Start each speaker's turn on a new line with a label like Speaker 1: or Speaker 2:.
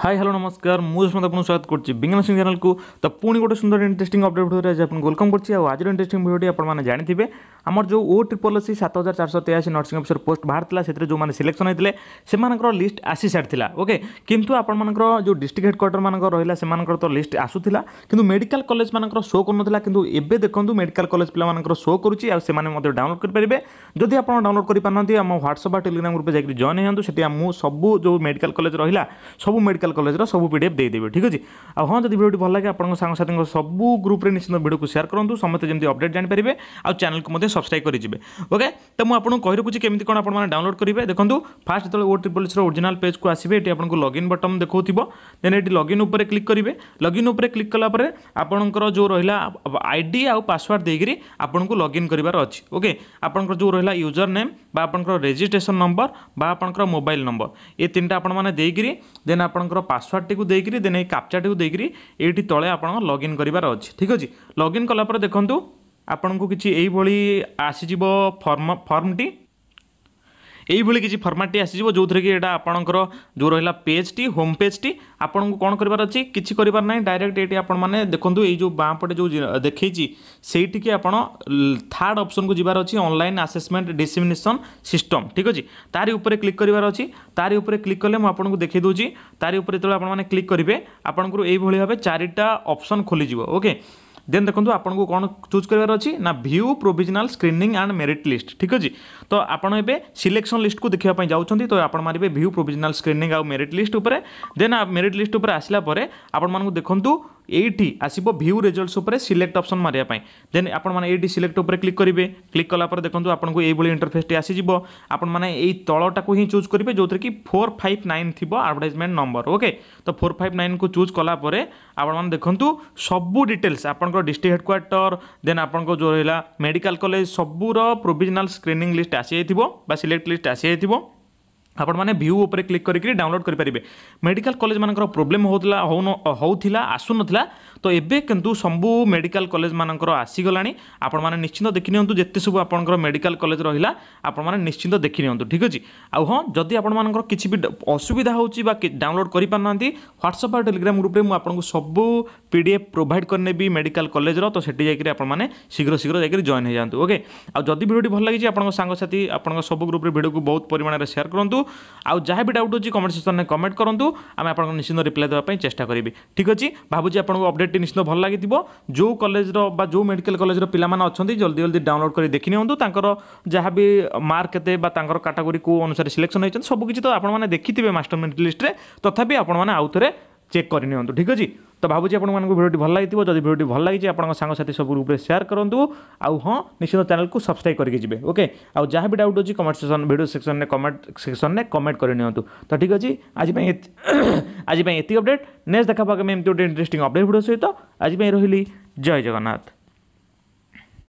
Speaker 1: hi hello नमस्कार ମୁଁ ଯଶମନ୍ତ ଆପଣଙ୍କୁ ସ୍ୱାଗତ କରୁଛି ବିଜ୍ଞାନ ସିଂ ଚ୍ୟାନେଲକୁ ତ ପୁଣି ଗୋଟେ ସୁନ୍ଦର ଇଣ୍ଟରେଷ୍ଟିଂ ଅପଡେଟ୍ ଭିଡ଼ିଓରେ ଆଜି ଆପଣଙ୍କୁ ୱେଲକମ୍ କରୁଛି ଆଉ ଆଜିର ଇଣ୍ଟରେଷ୍ଟିଂ ଭିଡ଼ିଓଟି ଆପଣମାନେ ଜାଣିଥିବେ ଆମର ଯେଉଁ ଓ ଟ୍ରିପଲ୍ ସି ସାତ ହଜାର ଚାରିଶହ ତେୟାଅଶୀ ନର୍ସିଂ ଅଫିସର ପୋଷ୍ଟ ବାହାରିଥିଲା ସେଥିରେ ଯେଉଁମାନେ ସିଲେକ୍ସନ୍ ହୋଇଥିଲେ ସେମାନଙ୍କର ଲିଷ୍ଟ ଆସି ସାରିଥିଲା ଓକେ କିନ୍ତୁ ଆପଣମାନଙ୍କର ଯେଉଁ ଡିଷ୍ଟ୍ରିକ୍ଟ ହେଡ଼କ୍ୱାର୍ଟରମାନଙ୍କର ରହିଲା ସେମାନଙ୍କର ତ ଲିଷ୍ଟ ଆସୁଥିଲା କିନ୍ତୁ ମେଡ଼ିକାଲ କଲେଜମାନଙ୍କର ଶୋ କରୁନଥିଲା କିନ୍ତୁ ଏବେ ଦେଖନ୍ତୁ ମେଡ଼ିକାଲ କଲେଜ ପିଲାମାନଙ୍କର ଶୋ କରୁଛି ଆଉ ସେମାନେ ମଧ୍ୟ ଡାଉନଲୋଡ଼ କରିପାରିବେ ଯଦି ଆପଣ ଡାଉନଲୋଡ଼ କରିପାରୁନାହାନ୍ତି ଆମ ହ୍ୱାଟ୍ସଆପ୍ ବା ଟେଲିଗ୍ରାମ ଗ୍ରୁପରେ ଯାଇକି ଜଏନ୍ ହେଇଯାନ୍ତୁ ସେଠି ମୁଁ ସବୁ ଯେଉଁ ମେଡ଼ିକାଲ କଲେଜ ରହିଲା ସବୁ ମେଡ଼ିକାଲ कलेज र ठीक पिडिएफे आ आउँ हद भिडियो भन्नु लाग साङसा सब ग्रुप निश्चित को सेयर कन्ट्रु समेत जमि अपडेट जान पारे आउँ च्यानल सब्सक्रब गरिके तपाईँ अहिले के डाउनलोड गर्दै फास्ट जो ओट्रिपलस ओरिजिनाल पेजको आएर लगिन् बटम देखाउँछ देन एट लगइन क्लिक क्लिके लगइन उप क्लिकलाउँ र आइडी पासवर्डको लगइन गरेर ओके आउँछ user name number mobile number আপনার পাসওয়ার্ডটি দিয়ে দেন এই কাপচাটি দিয়ে এইটি তলে আপনার লগ ইন করবার অছি ঠিক আছে লগ ইন কলাপরে দেখুন আপনার কিছু এইভাবে আসিযোগ ফর্ম ফর্মটি এইভাবে কিছু ফর্মাটটি আসিযোগ যেউথে কি এটা আপনার যে রহলা পেজটি হোম পেজটি আপনার কোণ করবার অছি কিছু করবার না ডাইরেক্ট এটি আপন মানে দেখুন এই যে বাঁপটে যে দেখেছি সেইটিকে আপনার থার্ড অপসন কু যাবার অছি অনলাইন আসেসমেন্ট ডিসিমিনেসন সিস্টম ঠিক আছে তারি উপরে ক্লিক করবার অছি তারি উপরে ক্লিক কলে আপনার দেখে দেছি তারি উপরে যেত আপনার ক্লিক করবে আপনার এইভাবে ভাবে চারিটা অপসন খোলিযোগ ওকে দেন দেখুন আপনার কোণ চুজ করবার অছি না view provisional screening and merit list ঠিক আছে তো আপনার এবে সিলেকশন লিষ্ট কু দেখা যাচ্ছেন তো আপনার মারবে ভিউ প্রোভিজনাল স্ক্রিনিং আউ মেরিট লিষ্ট উপরে দেন মেরিট লিষ্ট উপরে আসলা পরে আপনার দেখুন এইটি আসব ভিউ রেজল্টস উপরে সিলেক্ট অপসন মারিয়া দেন আপনার এইটি সিলেক্ট উপরে ক্লিক করবে ক্লিক কলাপরে দেখুন আপনার এইভাবে ইন্টরফেসটি আসিযোগ আপনার এই তলটাকে হি চুজ করবে যেটা কি ফোর ফাইভ নাইন থাকবে আডভার্টাইজমেন্ট নম্বর ওকে তো ফোর ফাইভ নাইন কু চুজ কলাপরে আপনার দেখুন সবু ডিটেলস আপনার ডিস্ট্রিক্ট হেডকোয়ার্টর দেন আপনার যে রা মেডিকাল কলেজ সবুর প্রোভিজনাল স্ক্রিনিং লিষ্ট আসি যাই বা সিলেক্ট লিষ্ট আসি যাই ଆପଣମାନେ ଭ୍ୟୁ ଉପରେ କ୍ଲିକ୍ କରିକି ଡାଉନଲୋଡ଼ କରିପାରିବେ ମେଡ଼ିକାଲ କଲେଜମାନଙ୍କର ପ୍ରୋବ୍ଲେମ୍ ହେଉଥିଲା ହେଉଥିଲା ଆସୁନଥିଲା ତ ଏବେ କିନ୍ତୁ ସବୁ ମେଡ଼ିକାଲ କଲେଜମାନଙ୍କର ଆସିଗଲାଣି ଆପଣମାନେ ନିଶ୍ଚିନ୍ତ ଦେଖିନିଅନ୍ତୁ ଯେତେ ସବୁ ଆପଣଙ୍କର ମେଡ଼ିକାଲ କଲେଜ ରହିଲା ଆପଣମାନେ ନିଶ୍ଚିନ୍ତ ଦେଖିନିଅନ୍ତୁ ଠିକ୍ ଅଛି ଆଉ ହଁ ଯଦି ଆପଣମାନଙ୍କର କିଛି ବି ଅସୁବିଧା ହେଉଛି ବା ଡାଉନଲୋଡ଼ କରିପାରୁନାହାନ୍ତି ହ୍ୱାଟ୍ସଆପ୍ ଆଉ ଟେଲିଗ୍ରାମ ଗ୍ରୁପ୍ରେ ମୁଁ ଆପଣଙ୍କୁ ସବୁ ପି ଡି ଏଫ୍ ପ୍ରୋଭାଇଡ଼ କରିନେବି ମେଡ଼ିକାଲ କଲେଜର ତ ସେଠି ଯାଇକରି ଆପଣମାନେ ଶୀଘ୍ର ଶୀଘ୍ର ଯାଇକରି ଜଏନ୍ ହେଇଯାଆନ୍ତୁ ଓକେ ଆଉ ଯଦି ଭିଡ଼ିଓଟି ଭଲ ଲାଗିଛି ଆପଣଙ୍କ ସାଙ୍ଗସାଥି ଆପଣଙ୍କ ସବୁ ଗ୍ରୁପ୍ରେ ଭିଡ଼ିଓକୁ ବହୁତ ପରିମାଣରେ ସେୟାର କରନ୍ତୁ ଆଉ ଯାହା ବି ଡାଉଟ୍ ହେଉଛି କମେଣ୍ଟ ସେକ୍ସନରେ କମେଣ୍ଟ କରନ୍ତୁ ଆମେ ଆପଣଙ୍କୁ ନିଶ୍ଚିନ୍ତ ରିପ୍ଲାଏ ଦେବା ପାଇଁ ଚେଷ୍ଟା କରିବି ଠିକ୍ ଅଛି ଭାବୁଛି ଆପଣଙ୍କୁ ଅପଡ଼େଟ୍ଟି ନିଶ୍ଚିନ୍ତ ଭଲ ଲାଗିଥିବ ଯେଉଁ କଲେଜର ବା ଯେଉଁ ମେଡ଼ିକାଲ କଲେଜର ପିଲାମାନେ ଅଛନ୍ତି ଜଲ୍ଦି ଜଲ୍ଦି ଡାଉନଲୋଡ଼ କରି ଦେଖି ନିଅନ୍ତୁ ତାଙ୍କର ଯାହା ବି ମାର୍କ କେତେ ବା ତାଙ୍କର କାଟାଗୋରୀ କେଉଁ ଅନୁସାରେ ସିଲେକ୍ସନ୍ ହୋଇଛନ୍ତି ସବୁକିଛି ତ ଆପଣମାନେ ଦେଖିଥିବେ ମାଷ୍ଟର ମେଣ୍ଟ ଲିଷ୍ଟରେ ତଥାପି ଆପଣମାନେ ଆଉ ଥରେ ଚେକ୍ କରିନିଅନ୍ତୁ ଠିକ୍ ଅଛି ତ ଭାବୁଛି ଆପଣମାନଙ୍କୁ ଭିଡ଼ିଓଟି ଭଲ ଲାଗିଥିବ ଯଦି ଭିଡ଼ିଓଟି ଭଲ ଲାଗିଛି ଆପଣଙ୍କ ସାଙ୍ଗସାଥି ସବୁ ଗ୍ରୁପ୍ରେ ସେୟାର କରନ୍ତୁ ଆଉ ହଁ ନିଶ୍ଚିତ ଚ୍ୟାନେଲକୁ ସବସ୍କ୍ରାଇବ୍ କରିକି ଯିବେ ଓକେ ଆଉ ଯାହା ବି ଡାଉଟ୍ ଅଛି କମେଣ୍ଟ ସେକ୍ସନ୍ ଭିଡ଼ିଓ ସେକ୍ସନ୍ରେ କମେଣ୍ଟ ସେକ୍ସନ୍ରେ କମେଣ୍ଟ କରିନିଅନ୍ତୁ ତ ଠିକ୍ ଅଛି ଆଜି ପାଇଁ ଆଜି ପାଇଁ ଏତିକି ଅପଡ଼େଟ୍ ନେକ୍ସଟ ଦେଖା ପାଖେ ଏମିତି ଗୋଟେ ଇଣ୍ଟରେଷ୍ଟିଂ ଅପଡ଼େଟ୍ ଭିଡ଼ିଓ ସହିତ ଆଜି ପାଇଁ ରହିଲି ଜୟ ଜଗନ୍ନାଥ